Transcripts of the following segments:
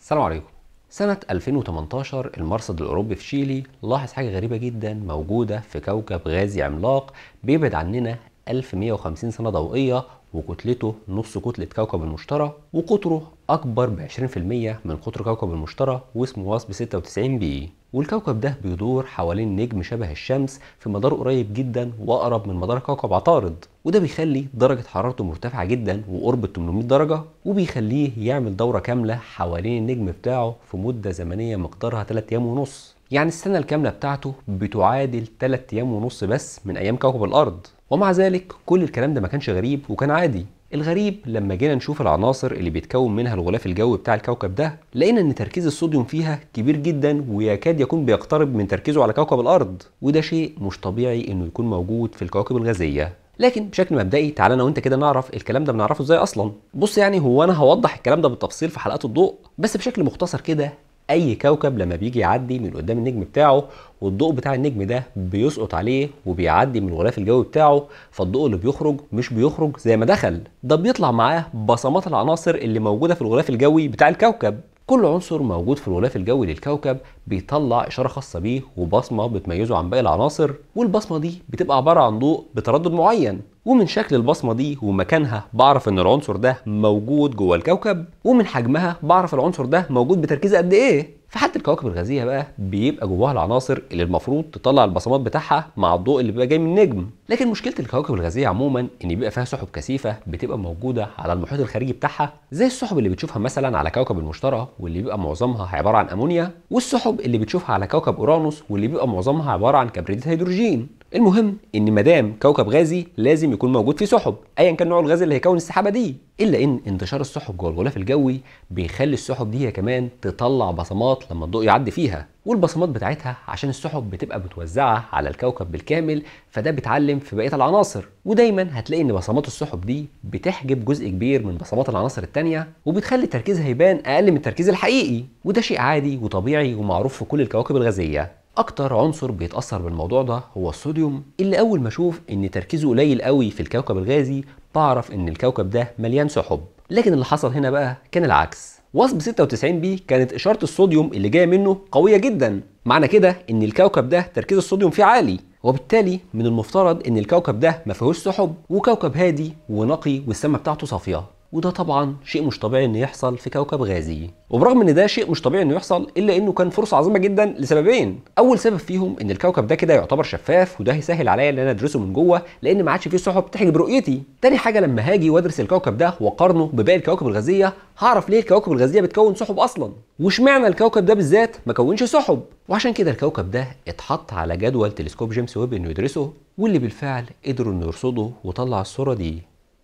السلام عليكم سنة 2018 المرصد الأوروبي في شيلي لاحظ حاجة غريبة جدا موجودة في كوكب غازي عملاق بيبعد عننا 1150 سنة ضوئية وكتلته نص كتلة كوكب المشتري وقطره أكبر ب 20% من قطر كوكب المشتري واسمه واسب 96 بي والكوكب ده بيدور حوالين نجم شبه الشمس في مدار قريب جدا وأقرب من مدار كوكب عطارد وده بيخلي درجة حرارته مرتفعة جدا وقرب 800 درجة وبيخليه يعمل دورة كاملة حوالين النجم بتاعه في مدة زمنية مقدارها 3 أيام ونص يعني السنة الكاملة بتاعته بتعادل 3 أيام ونص بس من أيام كوكب الأرض ومع ذلك كل الكلام ده ما كانش غريب وكان عادي الغريب لما جينا نشوف العناصر اللي بيتكون منها الغلاف الجوي بتاع الكوكب ده لقينا ان تركيز الصوديوم فيها كبير جدا ويكاد يكون بيقترب من تركيزه على كوكب الارض وده شيء مش طبيعي انه يكون موجود في الكواكب الغازيه لكن بشكل مبدئي تعالى انا وانت كده نعرف الكلام ده بنعرفه ازاي اصلا بص يعني هو انا هوضح الكلام ده بالتفصيل في حلقات الضوء بس بشكل مختصر كده اي كوكب لما بيجي يعدي من قدام النجم بتاعه والضوء بتاع النجم ده بيسقط عليه وبيعدي من الغلاف الجوي بتاعه فالضوء اللي بيخرج مش بيخرج زي ما دخل ده بيطلع معاه بصمات العناصر اللي موجوده في الغلاف الجوي بتاع الكوكب كل عنصر موجود في الغلاف الجوي للكوكب بيطلع اشاره خاصه بيه وبصمه بتميزه عن باقي العناصر والبصمه دي بتبقى عباره عن ضوء بتردد معين ومن شكل البصمة دي ومكانها بعرف ان العنصر ده موجود جوه الكوكب ومن حجمها بعرف العنصر ده موجود بتركيز قد ايه فحتى الكواكب الغازيه بقى بيبقى جواها العناصر اللي المفروض تطلع البصمات بتاعها مع الضوء اللي بيبقى جاي من النجم لكن مشكله الكواكب الغازيه عموما ان بيبقى فيها سحب كثيفه بتبقى موجوده على المحيط الخارجي بتاعها زي السحب اللي بتشوفها مثلا على كوكب المشتري واللي بيبقى معظمها عباره عن امونيا والسحب اللي بتشوفها على كوكب اورانوس واللي بيبقى معظمها عباره عن كبريت هيدروجين المهم ان مدام كوكب غازي لازم يكون موجود فيه سحب ايا كان نوع الغاز اللي هيكون السحابه دي الا ان انتشار السحب جوه الغلاف الجوي بيخلي السحب دي كمان تطلع بصمات لما الضوء يعدي فيها والبصمات بتاعتها عشان السحب بتبقى متوزعه على الكوكب بالكامل فده بيتعلم في بقيه العناصر ودايما هتلاقي ان بصمات السحب دي بتحجب جزء كبير من بصمات العناصر التانية وبتخلي تركيزها يبان اقل من التركيز الحقيقي وده شيء عادي وطبيعي ومعروف في كل الكواكب الغازيه اكتر عنصر بيتاثر بالموضوع ده هو الصوديوم اللي اول ما اشوف ان تركيزه قليل قوي في الكوكب الغازي تعرف ان الكوكب ده مليان سحب لكن اللي حصل هنا بقى كان العكس وصب 96 بي كانت اشاره الصوديوم اللي جايه منه قويه جدا معنى كده ان الكوكب ده تركيز الصوديوم فيه عالي وبالتالي من المفترض ان الكوكب ده ما فيهوش سحب وكوكب هادي ونقي والسماء بتاعته صافيه وده طبعا شيء مش طبيعي انه يحصل في كوكب غازي وبرغم ان ده شيء مش طبيعي انه يحصل الا انه كان فرصه عظيمه جدا لسببين اول سبب فيهم ان الكوكب ده كده يعتبر شفاف وده هيسهل عليا ان انا ادرسه من جوه لان ما عادش فيه سحب تحجب رؤيتي تاني حاجه لما هاجي وادرس الكوكب ده واقارنه بباقي الكواكب الغازيه هعرف ليه الكواكب الغازيه بتكون سحب اصلا واشمعنى الكوكب ده بالذات ما كونش سحب وعشان كده الكوكب ده اتحط على جدول تلسكوب جيمس ويب انه يدرسه واللي بالفعل قدروا انه يرصده وطلع الصوره دي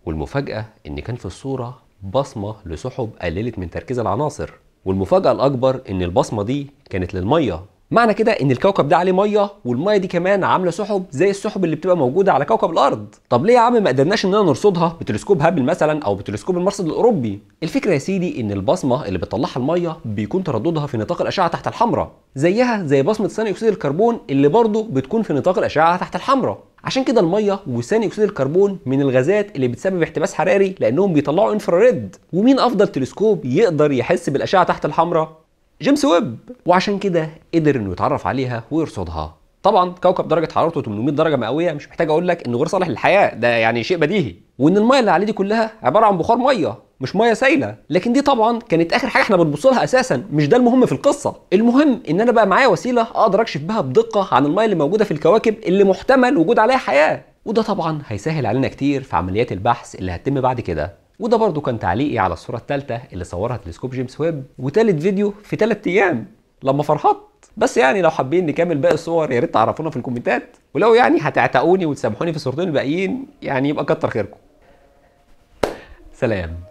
والمفاجأة إن كان في الصورة بصمة لسحب قللت من تركيز العناصر والمفاجأة الأكبر إن البصمة دي كانت للمية معنى كده ان الكوكب ده عليه ميه والميه دي كمان عامله سحب زي السحب اللي بتبقى موجوده على كوكب الارض طب ليه يا عم ما قدرناش اننا نرصدها بتلسكوب هابل مثلا او بتلسكوب المرصد الاوروبي الفكره يا سيدي ان البصمه اللي بتطلعها الميه بيكون ترددها في نطاق الاشعه تحت الحمراء زيها زي بصمه ثاني اكسيد الكربون اللي برضه بتكون في نطاق الاشعه تحت الحمراء عشان كده الميه وثاني اكسيد الكربون من الغازات اللي بتسبب احتباس حراري لانهم بيطلعوا انفراريد ومين افضل تلسكوب يقدر يحس بالاشعه تحت الحمراء جيمس ويب وعشان كده قدر انه يتعرف عليها ويرصدها طبعا كوكب درجه حرارته 800 درجه مئويه مش محتاج اقول لك انه غير صالح للحياه ده يعني شيء بديهي وان الميه اللي عليه دي كلها عباره عن بخار ميه مش ميه سايله لكن دي طبعا كانت اخر حاجه احنا بنبص لها اساسا مش ده المهم في القصه المهم ان انا بقى معايا وسيله اقدر اكشف بها بدقه عن الميه اللي موجوده في الكواكب اللي محتمل وجود عليها حياه وده طبعا هيسهل علينا كتير في عمليات البحث اللي هتتم بعد كده وده برضو كان تعليقي على الصوره الثالثه اللي صورها تلسكوب جيمس ويب وثالث فيديو في ثلاث ايام لما فرحت بس يعني لو حابين نكمل باقي الصور يا ريت تعرفونا في الكومنتات ولو يعني هتعتقوني وتسامحوني في صورتين الباقيين يعني يبقى كتر خيركم سلام